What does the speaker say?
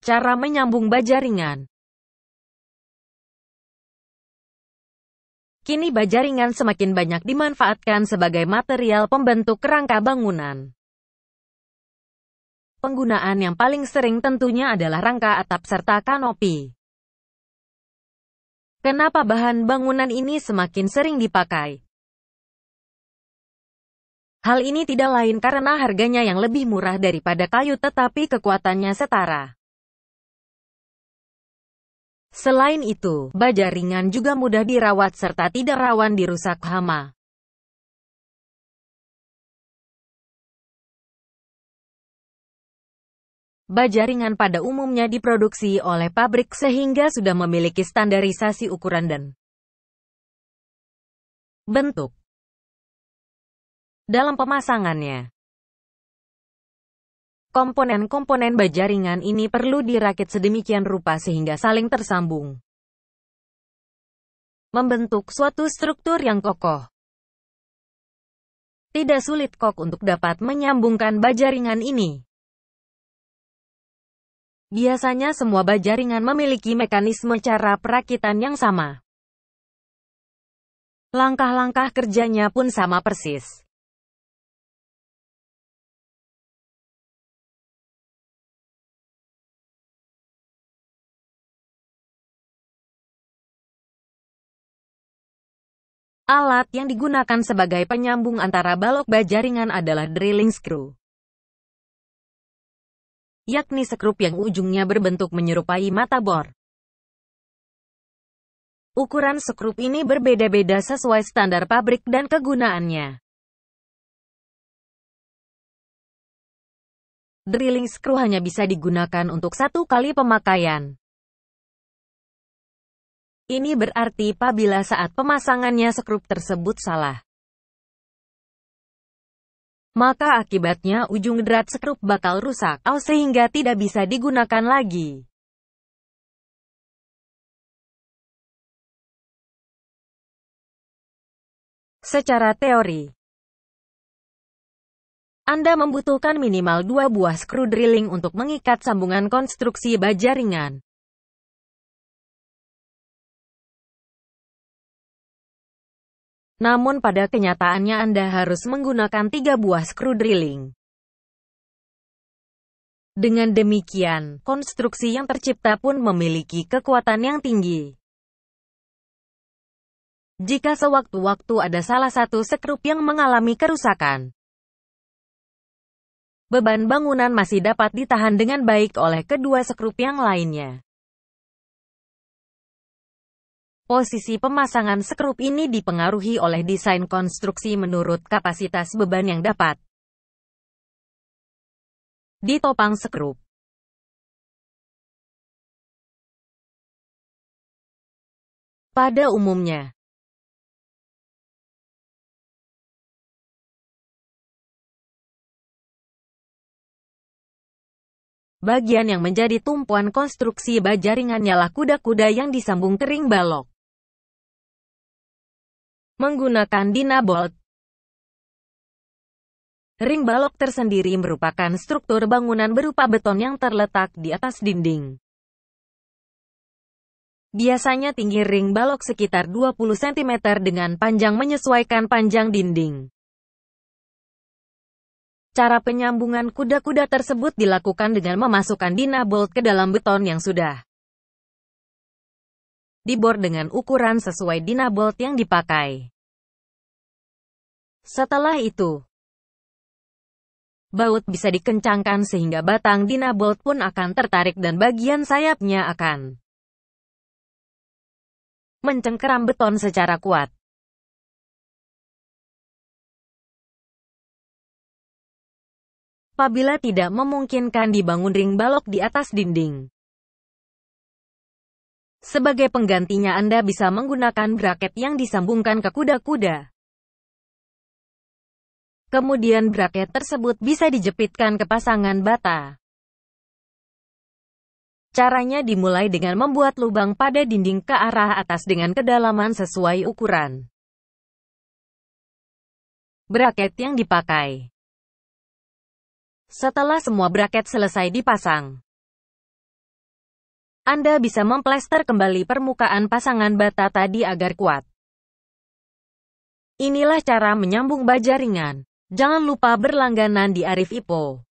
Cara menyambung baja ringan Kini baja ringan semakin banyak dimanfaatkan sebagai material pembentuk kerangka bangunan. Penggunaan yang paling sering tentunya adalah rangka atap serta kanopi. Kenapa bahan bangunan ini semakin sering dipakai? Hal ini tidak lain karena harganya yang lebih murah daripada kayu tetapi kekuatannya setara. Selain itu, baja ringan juga mudah dirawat serta tidak rawan dirusak hama. Baja ringan pada umumnya diproduksi oleh pabrik sehingga sudah memiliki standarisasi ukuran dan bentuk dalam pemasangannya. Komponen-komponen baja ringan ini perlu dirakit sedemikian rupa sehingga saling tersambung. Membentuk suatu struktur yang kokoh. Tidak sulit kok untuk dapat menyambungkan baja ringan ini. Biasanya semua baja ringan memiliki mekanisme cara perakitan yang sama. Langkah-langkah kerjanya pun sama persis. Alat yang digunakan sebagai penyambung antara balok baja ringan adalah drilling screw yakni sekrup yang ujungnya berbentuk menyerupai mata bor. Ukuran sekrup ini berbeda-beda sesuai standar pabrik dan kegunaannya. Drilling screw hanya bisa digunakan untuk satu kali pemakaian. Ini berarti apabila saat pemasangannya skrup tersebut salah, maka akibatnya ujung drat skrup bakal rusak atau sehingga tidak bisa digunakan lagi. Secara teori, Anda membutuhkan minimal dua buah skru drilling untuk mengikat sambungan konstruksi baja ringan. Namun pada kenyataannya Anda harus menggunakan tiga buah screw drilling. Dengan demikian, konstruksi yang tercipta pun memiliki kekuatan yang tinggi. Jika sewaktu-waktu ada salah satu sekrup yang mengalami kerusakan, beban bangunan masih dapat ditahan dengan baik oleh kedua sekrup yang lainnya. Posisi pemasangan skrup ini dipengaruhi oleh desain konstruksi menurut kapasitas beban yang dapat ditopang skrup. Pada umumnya, bagian yang menjadi tumpuan konstruksi baja ringan ialah kuda-kuda yang disambung kering balok menggunakan dinabolt. Ring balok tersendiri merupakan struktur bangunan berupa beton yang terletak di atas dinding. Biasanya tinggi ring balok sekitar 20 cm dengan panjang menyesuaikan panjang dinding. Cara penyambungan kuda-kuda tersebut dilakukan dengan memasukkan dinabolt ke dalam beton yang sudah dibor dengan ukuran sesuai dinabolt yang dipakai. Setelah itu, baut bisa dikencangkan sehingga batang dinabolt pun akan tertarik dan bagian sayapnya akan mencengkeram beton secara kuat. Apabila tidak memungkinkan dibangun ring balok di atas dinding, sebagai penggantinya Anda bisa menggunakan braket yang disambungkan ke kuda-kuda. Kemudian braket tersebut bisa dijepitkan ke pasangan bata. Caranya dimulai dengan membuat lubang pada dinding ke arah atas dengan kedalaman sesuai ukuran. Braket yang dipakai Setelah semua braket selesai dipasang, anda bisa memplester kembali permukaan pasangan bata tadi agar kuat. Inilah cara menyambung baja ringan. Jangan lupa berlangganan di Arif Ipo.